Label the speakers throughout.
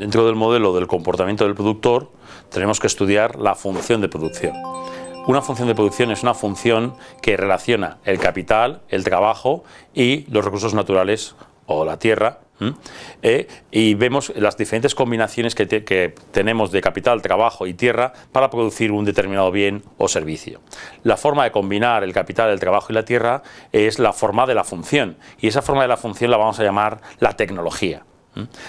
Speaker 1: Dentro del modelo del comportamiento del productor tenemos que estudiar la función de producción. Una función de producción es una función que relaciona el capital, el trabajo y los recursos naturales o la tierra. Eh, y vemos las diferentes combinaciones que, tenemos de capital, trabajo y tierra para producir un determinado bien o servicio. La forma de combinar el capital, el trabajo y la tierra es la forma de la función y esa forma de la función la vamos a llamar la tecnología.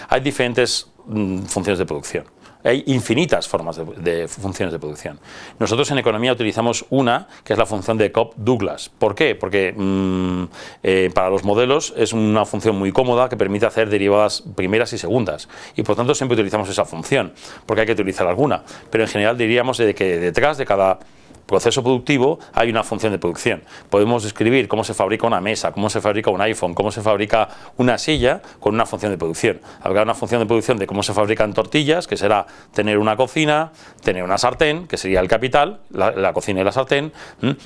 Speaker 1: Hay diferentes mm, funciones de producción. Hay infinitas formas de, funciones de producción. Nosotros en economía utilizamos una, que es la función de Cobb Douglas. ¿Por qué? Porque mm, eh, para los modelos es una función muy cómoda que permite hacer derivadas primeras y segundas. Y por tanto siempre utilizamos esa función, porque hay que utilizar alguna. Pero en general diríamos de que detrás de cada proceso productivo hay una función de producción. Podemos describir cómo se fabrica una mesa, cómo se fabrica un iPhone, cómo se fabrica una silla con una función de producción. Habrá una función de producción de cómo se fabrican tortillas, que será tener una cocina, tener una sartén, que sería el capital, la, cocina y la sartén,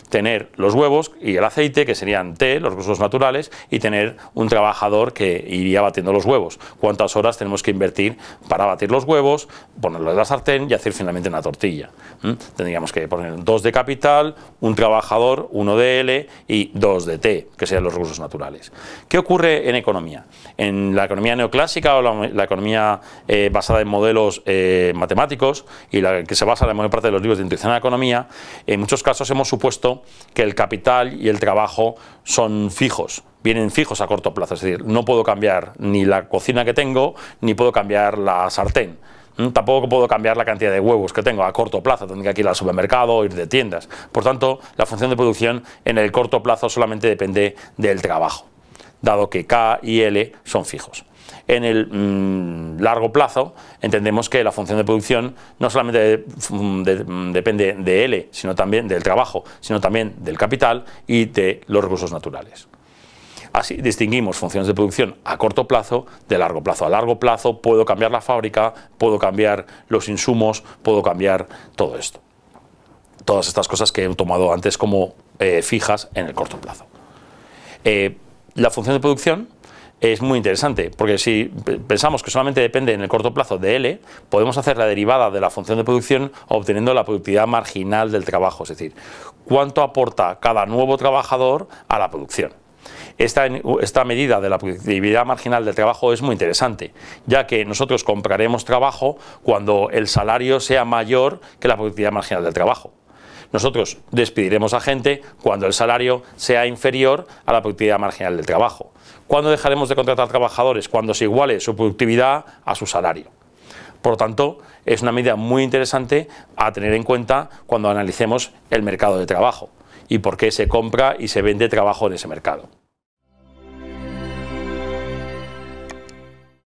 Speaker 1: tener los huevos y el aceite, que serían té, los recursos naturales, y tener un trabajador que iría batiendo los huevos. ¿Cuántas horas tenemos que invertir para batir los huevos, ponerlo en la sartén y hacer finalmente una tortilla? Tendríamos que poner dos de capital, un trabajador, uno de L y dos de T, que sean los recursos naturales. ¿Qué ocurre en economía? En la economía neoclásica o la, economía eh, basada en modelos eh, matemáticos y la que se basa en la mayor parte de los libros de intuición de la economía, en muchos casos hemos supuesto que el capital y el trabajo son fijos, vienen fijos a corto plazo, es decir, no puedo cambiar ni la cocina que tengo, ni puedo cambiar la sartén Mm, tampoco puedo cambiar la cantidad de huevos que tengo a corto plazo, tendría que ir al supermercado, ir de tiendas. Por tanto, la función de producción en el corto plazo solamente depende del trabajo, dado que K y L son fijos. En el mm, largo plazo entendemos que la función de producción no solamente mm, depende de L, sino también del trabajo, sino también del capital y de los recursos naturales. Así distinguimos funciones de producción a corto plazo de largo plazo. A largo plazo puedo cambiar la fábrica, puedo cambiar los insumos, puedo cambiar todo esto. Todas estas cosas que he tomado antes como eh, fijas en el corto plazo. Eh, la función de producción es muy interesante, porque si pensamos que solamente depende en el corto plazo de L, podemos hacer la derivada de la función de producción obteniendo la productividad marginal del trabajo, es decir, cuánto aporta cada nuevo trabajador a la producción. Esta, medida de la productividad marginal del trabajo es muy interesante, ya que nosotros compraremos trabajo cuando el salario sea mayor que la productividad marginal del trabajo. Nosotros despediremos a gente cuando el salario sea inferior a la productividad marginal del trabajo. ¿Cuándo dejaremos de contratar trabajadores? Cuando se iguale su productividad a su salario. Por lo tanto, es una medida muy interesante a tener en cuenta cuando analicemos el mercado de trabajo y por qué se compra y se vende trabajo en ese mercado.